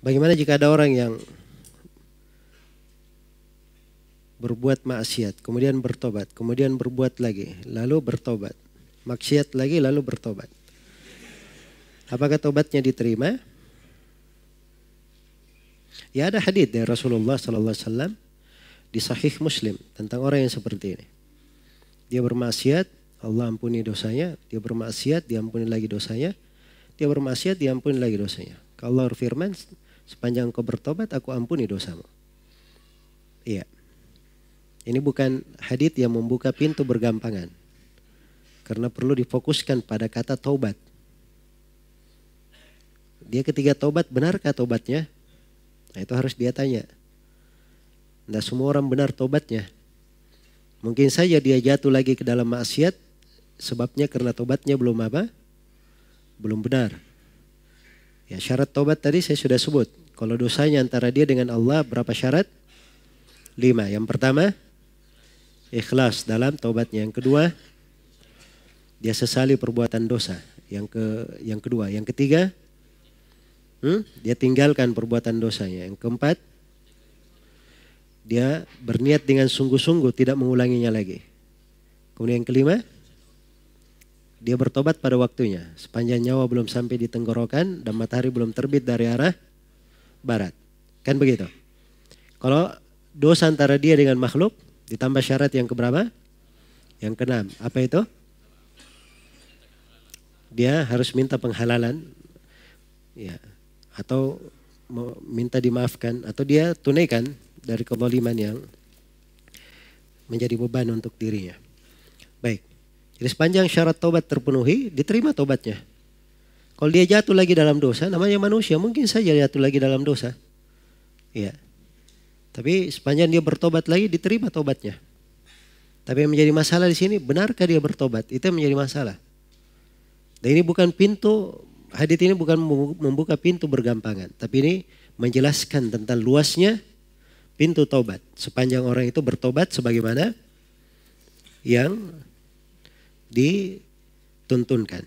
Bagaimana jika ada orang yang berbuat maksiat, kemudian bertobat, kemudian berbuat lagi, lalu bertobat. Maksiat lagi lalu bertobat. Apakah tobatnya diterima? Ya ada hadith dari Rasulullah sallallahu di Sahih Muslim tentang orang yang seperti ini. Dia bermaksiat, Allah ampuni dosanya, dia bermaksiat, diampuni lagi dosanya, dia bermaksiat, diampuni lagi dosanya. Kalau Allah berfirman, Sepanjang engkau bertobat, aku ampuni dosamu. Iya. Ini bukan hadith yang membuka pintu bergampangan. Karena perlu difokuskan pada kata tobat Dia ketika tobat benarkah tobatnya Nah itu harus dia tanya. Tidak semua orang benar tobatnya Mungkin saja dia jatuh lagi ke dalam maksiat, sebabnya karena tobatnya belum apa? Belum benar. Ya, syarat tobat tadi saya sudah sebut. Kalau dosanya antara dia dengan Allah berapa syarat? Lima. Yang pertama, ikhlas dalam tobatnya. Yang kedua, dia sesali perbuatan dosa. Yang ke yang kedua, yang ketiga, hmm, dia tinggalkan perbuatan dosanya. Yang keempat, dia berniat dengan sungguh-sungguh tidak mengulanginya lagi. Kemudian yang kelima, dia bertobat pada waktunya, sepanjang nyawa belum sampai di tenggorokan dan matahari belum terbit dari arah barat. Kan begitu? Kalau dosa antara dia dengan makhluk, ditambah syarat yang keberapa? Yang keenam, apa itu? Dia harus minta penghalalan, ya, atau minta dimaafkan, atau dia tunaikan dari kezaliman yang menjadi beban untuk dirinya. Baik. Jadi sepanjang syarat tobat terpenuhi, diterima tobatnya. Kalau dia jatuh lagi dalam dosa, namanya manusia, mungkin saja jatuh lagi dalam dosa. Iya. Tapi sepanjang dia bertobat lagi, diterima tobatnya. Tapi yang menjadi masalah di sini, benarkah dia bertobat? Itu yang menjadi masalah. Dan ini bukan pintu, hadits ini bukan membuka pintu bergampangan. Tapi ini menjelaskan tentang luasnya pintu tobat. Sepanjang orang itu bertobat sebagaimana yang dituntunkan.